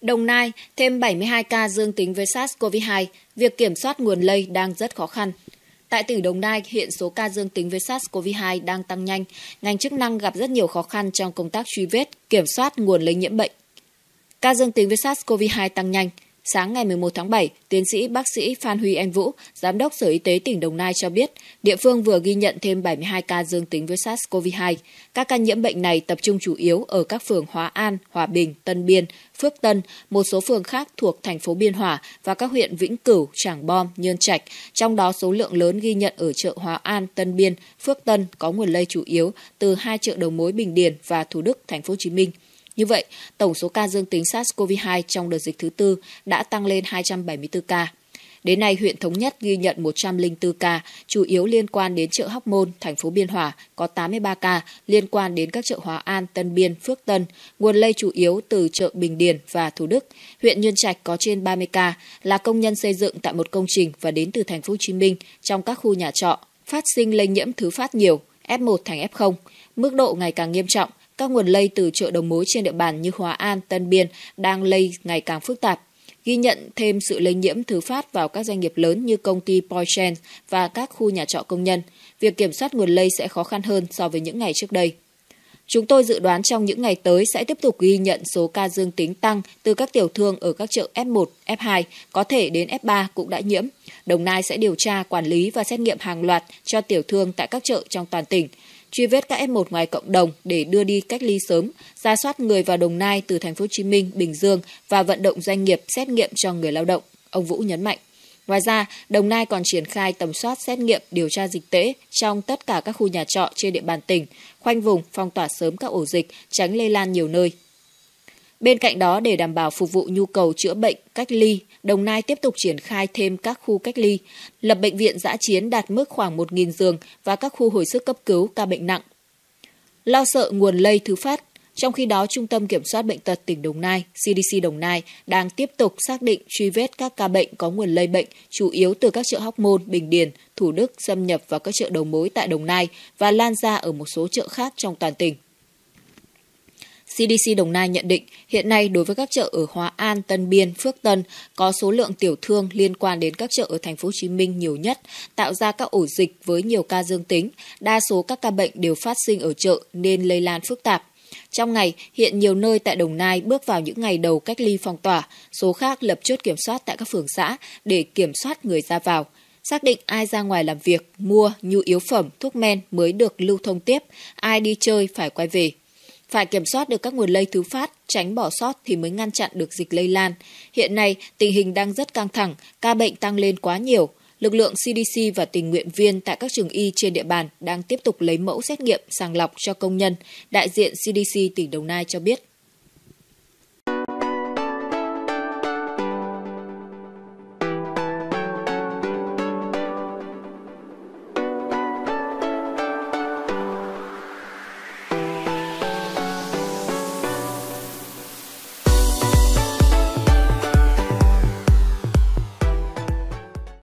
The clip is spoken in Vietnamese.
Đồng Nai thêm 72 ca dương tính với SARS-CoV-2, việc kiểm soát nguồn lây đang rất khó khăn. Tại tỉnh Đồng Nai, hiện số ca dương tính với SARS-CoV-2 đang tăng nhanh. Ngành chức năng gặp rất nhiều khó khăn trong công tác truy vết, kiểm soát nguồn lây nhiễm bệnh. Ca dương tính với SARS-CoV-2 tăng nhanh. Sáng ngày 11 tháng 7, tiến sĩ bác sĩ Phan Huy Anh Vũ, giám đốc Sở Y tế tỉnh Đồng Nai cho biết, địa phương vừa ghi nhận thêm 72 ca dương tính với SARS-CoV-2. Các ca nhiễm bệnh này tập trung chủ yếu ở các phường Hóa An, Hòa Bình, Tân Biên, Phước Tân, một số phường khác thuộc thành phố Biên Hòa và các huyện Vĩnh Cửu, Trảng Bom, Nhơn Trạch, trong đó số lượng lớn ghi nhận ở chợ Hóa An, Tân Biên, Phước Tân có nguồn lây chủ yếu từ hai chợ đầu mối Bình Điền và Thủ Đức, thành phố Hồ Chí Minh. Như vậy, tổng số ca dương tính SARS-CoV-2 trong đợt dịch thứ tư đã tăng lên 274 ca. Đến nay, huyện Thống Nhất ghi nhận 104 ca, chủ yếu liên quan đến chợ Hóc Môn, thành phố Biên Hòa có 83 ca, liên quan đến các chợ Hòa An, Tân Biên, Phước Tân, nguồn lây chủ yếu từ chợ Bình Điền và Thủ Đức. Huyện Nhân Trạch có trên 30 ca, là công nhân xây dựng tại một công trình và đến từ thành phố Hồ Chí Minh trong các khu nhà trọ. Phát sinh lây nhiễm thứ phát nhiều, F1 thành F0, mức độ ngày càng nghiêm trọng, các nguồn lây từ chợ đầu mối trên địa bàn như Hòa An, Tân Biên đang lây ngày càng phức tạp. Ghi nhận thêm sự lây nhiễm thứ phát vào các doanh nghiệp lớn như công ty Poichen và các khu nhà trọ công nhân. Việc kiểm soát nguồn lây sẽ khó khăn hơn so với những ngày trước đây. Chúng tôi dự đoán trong những ngày tới sẽ tiếp tục ghi nhận số ca dương tính tăng từ các tiểu thương ở các chợ F1, F2, có thể đến F3 cũng đã nhiễm. Đồng Nai sẽ điều tra, quản lý và xét nghiệm hàng loạt cho tiểu thương tại các chợ trong toàn tỉnh truy vết các F1 ngoài cộng đồng để đưa đi cách ly sớm, ra soát người vào Đồng Nai từ thành phố Hồ Chí Minh, Bình Dương và vận động doanh nghiệp xét nghiệm cho người lao động, ông Vũ nhấn mạnh. Ngoài ra, Đồng Nai còn triển khai tầm soát xét nghiệm điều tra dịch tễ trong tất cả các khu nhà trọ trên địa bàn tỉnh, khoanh vùng, phong tỏa sớm các ổ dịch, tránh lây lan nhiều nơi. Bên cạnh đó, để đảm bảo phục vụ nhu cầu chữa bệnh, cách ly, Đồng Nai tiếp tục triển khai thêm các khu cách ly, lập bệnh viện giã chiến đạt mức khoảng 1.000 giường và các khu hồi sức cấp cứu ca bệnh nặng. Lo sợ nguồn lây thứ phát, trong khi đó, Trung tâm Kiểm soát Bệnh tật tỉnh Đồng Nai, CDC Đồng Nai đang tiếp tục xác định truy vết các ca bệnh có nguồn lây bệnh chủ yếu từ các chợ Hóc Môn, Bình Điền, Thủ Đức xâm nhập vào các chợ đầu mối tại Đồng Nai và lan ra ở một số chợ khác trong toàn tỉnh. CDC Đồng Nai nhận định hiện nay đối với các chợ ở Hóa An, Tân Biên, Phước Tân có số lượng tiểu thương liên quan đến các chợ ở thành phố Hồ Chí Minh nhiều nhất, tạo ra các ổ dịch với nhiều ca dương tính. Đa số các ca bệnh đều phát sinh ở chợ nên lây lan phức tạp. Trong ngày, hiện nhiều nơi tại Đồng Nai bước vào những ngày đầu cách ly phong tỏa, số khác lập chốt kiểm soát tại các phường xã để kiểm soát người ra vào xác định ai ra ngoài làm việc, mua nhu yếu phẩm, thuốc men mới được lưu thông tiếp, ai đi chơi phải quay về phải kiểm soát được các nguồn lây thứ phát, tránh bỏ sót thì mới ngăn chặn được dịch lây lan. Hiện nay, tình hình đang rất căng thẳng, ca bệnh tăng lên quá nhiều. Lực lượng CDC và tình nguyện viên tại các trường y trên địa bàn đang tiếp tục lấy mẫu xét nghiệm sàng lọc cho công nhân, đại diện CDC tỉnh Đồng Nai cho biết.